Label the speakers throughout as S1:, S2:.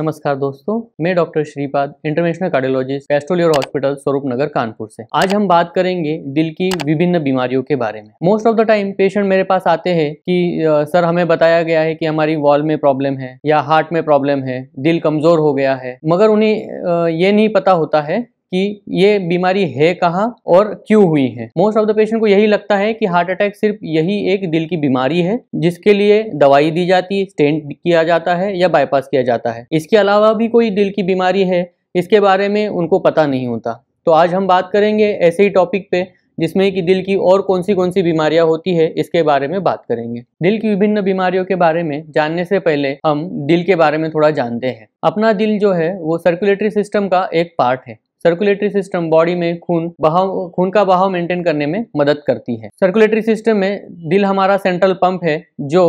S1: नमस्कार दोस्तों मैं डॉक्टर श्रीपाद इंटरनेशनल कार्डियोलॉजिस्ट पेस्टोलियर हॉस्पिटल स्वरूप नगर कानपुर से आज हम बात करेंगे दिल की विभिन्न बीमारियों के बारे में most of the time patient मेरे पास आते हैं कि सर हमें बताया गया है कि हमारी वॉल में प्रॉब्लम है या हार्ट में प्रॉब्लम है दिल कमजोर हो गया है मगर उन्हें ये नहीं पता होता है कि ये बीमारी है कहाँ और क्यों हुई है मोस्ट ऑफ द पेशेंट को यही लगता है कि हार्ट अटैक सिर्फ यही एक दिल की बीमारी है जिसके लिए दवाई दी जाती है स्टेंट किया जाता है या बाईपास किया जाता है इसके अलावा भी कोई दिल की बीमारी है इसके बारे में उनको पता नहीं होता तो आज हम बात करेंगे ऐसे ही टॉपिक पे जिसमें कि दिल की और कौन सी कौन सी बीमारियां होती है इसके बारे में बात करेंगे दिल की विभिन्न बीमारियों के बारे में जानने से पहले हम दिल के बारे में थोड़ा जानते हैं अपना दिल जो है वो सर्कुलेटरी सिस्टम का एक पार्ट है सर्कुलेटरी सिस्टम बॉडी में खून बहाव खून का बहाव मेंटेन करने में मदद करती है सर्कुलेटरी सिस्टम में दिल हमारा सेंट्रल पंप है जो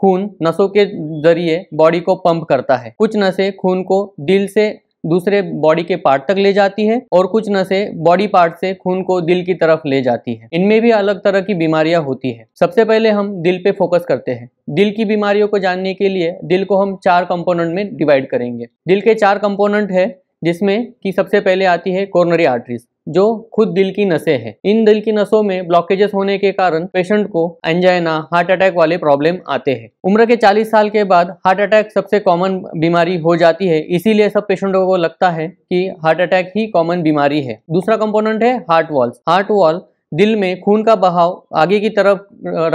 S1: खून नसों के जरिए बॉडी को पंप करता है कुछ नसें खून को दिल से दूसरे बॉडी के पार्ट तक ले जाती है और कुछ नसें बॉडी पार्ट से खून को दिल की तरफ ले जाती है इनमें भी अलग तरह की बीमारियां होती है सबसे पहले हम दिल पे फोकस करते हैं दिल की बीमारियों को जानने के लिए दिल को हम चार कंपोनेंट में डिवाइड करेंगे दिल के चार कंपोनेंट है जिसमें कि सबसे पहले आती है कोरोनरी आर्टरीज जो खुद दिल की नसें हैं इन दिल की नसों में ब्लॉकेजेस होने के कारण पेशेंट को एंजाइना हार्ट अटैक वाले प्रॉब्लम आते हैं उम्र के 40 साल के बाद हार्ट अटैक सबसे कॉमन बीमारी हो जाती है इसीलिए सब पेशेंटों को लगता है कि हार्ट अटैक ही कॉमन बीमारी है दूसरा कंपोनेंट है हार्ट वॉल्स हार्ट वॉल दिल में खून का बहाव आगे की तरफ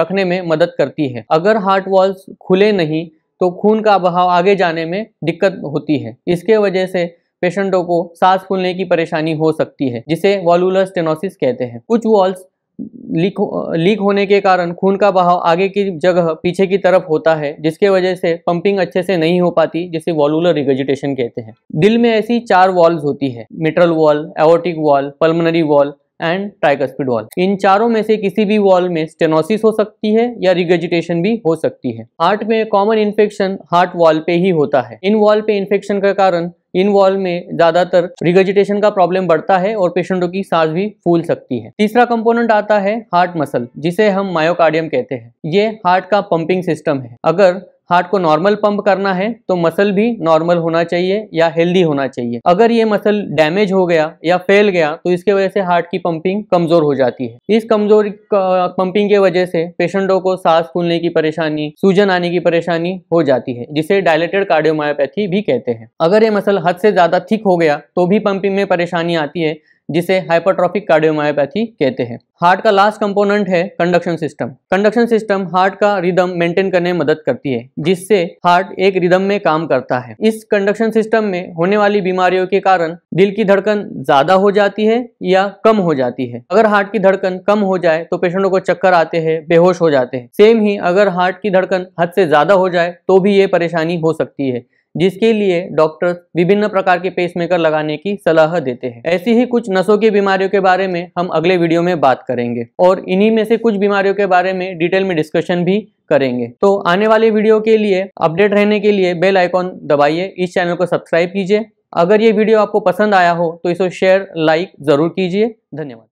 S1: रखने में मदद करती है अगर हार्ट वॉल्स खुले नहीं तो खून का बहाव आगे जाने में दिक्कत होती है इसके वजह से पेशेंटों को सांस फूलने की परेशानी हो सकती है जिसे वॉलुलर स्टेनोसिस कहते हैं कुछ वॉल्स लीक लीक होने के कारण खून का बहाव आगे की जगह पीछे की तरफ होता है जिसके वजह से पंपिंग अच्छे से नहीं हो पाती जिसे वॉलुलर रिगेजिटेशन कहते हैं दिल में ऐसी चार वॉल्व होती है mitral valve aortic valve pulmonary valve and tricuspid valve इन चारों में से किसी भी वॉल में स्टेनोसिस हो सकती है या रिगेजिटेशन भी हो सकती है हार्ट में कॉमन इन्फेक्शन हार्ट वॉल पे ही होता है इन वॉल पे इन्फेक्शन का कारण इन वॉल में ज्यादातर रिगेजिटेशन का प्रॉब्लम बढ़ता है और पेशेंटों की सांस भी फूल सकती है तीसरा कंपोनेंट आता है हार्ट मसल जिसे हम मायोकार्डियम कहते हैं ये हार्ट का पंपिंग सिस्टम है अगर हार्ट को नॉर्मल पंप करना है तो मसल भी नॉर्मल होना चाहिए या हेल्दी होना चाहिए अगर ये मसल डैमेज हो गया या फेल गया तो इसके वजह से हार्ट की पंपिंग कमजोर हो जाती है इस कमजोर पंपिंग के वजह से पेशेंटों को सांस फूलने की परेशानी सूजन आने की परेशानी हो जाती है जिसे डायलेटेड कार्डियोमायोपैथी भी कहते हैं अगर ये मसल हद से ज्यादा थिक हो गया तो भी पंपिंग में परेशानी आती है जिसे हाइपरट्रॉफिक कार्डियोमायोपैथी कहते हैं हार्ट का लास्ट कंपोनेंट है conduction system conduction system heart का रिदम मेंटेन करने में मदद करती है जिससे हार्ट एक रिदम में काम करता है इस कंडक्शन सिस्टम में होने वाली बीमारियों के कारण दिल की धड़कन ज्यादा हो जाती है या कम हो जाती है अगर हार्ट की धड़कन कम हो जाए तो पेशेंटों को चक्कर आते हैं बेहोश हो जाते हैं सेम ही अगर हार्ट की धड़कन हद से ज्यादा हो जाए तो भी ये परेशानी हो सकती है जिसके लिए डॉक्टर्स विभिन्न प्रकार के पेसमेकर लगाने की सलाह देते हैं ऐसी ही कुछ नसों की बीमारियों के बारे में हम अगले वीडियो में बात करेंगे और इन्हीं में से कुछ बीमारियों के बारे में डिटेल में डिस्कशन भी करेंगे तो आने वाले वीडियो के लिए अपडेट रहने के लिए बेल आइकॉन दबाइए इस चैनल को सब्सक्राइब कीजिए अगर ये वीडियो आपको पसंद आया हो तो इसे शेयर लाइक ज़रूर कीजिए धन्यवाद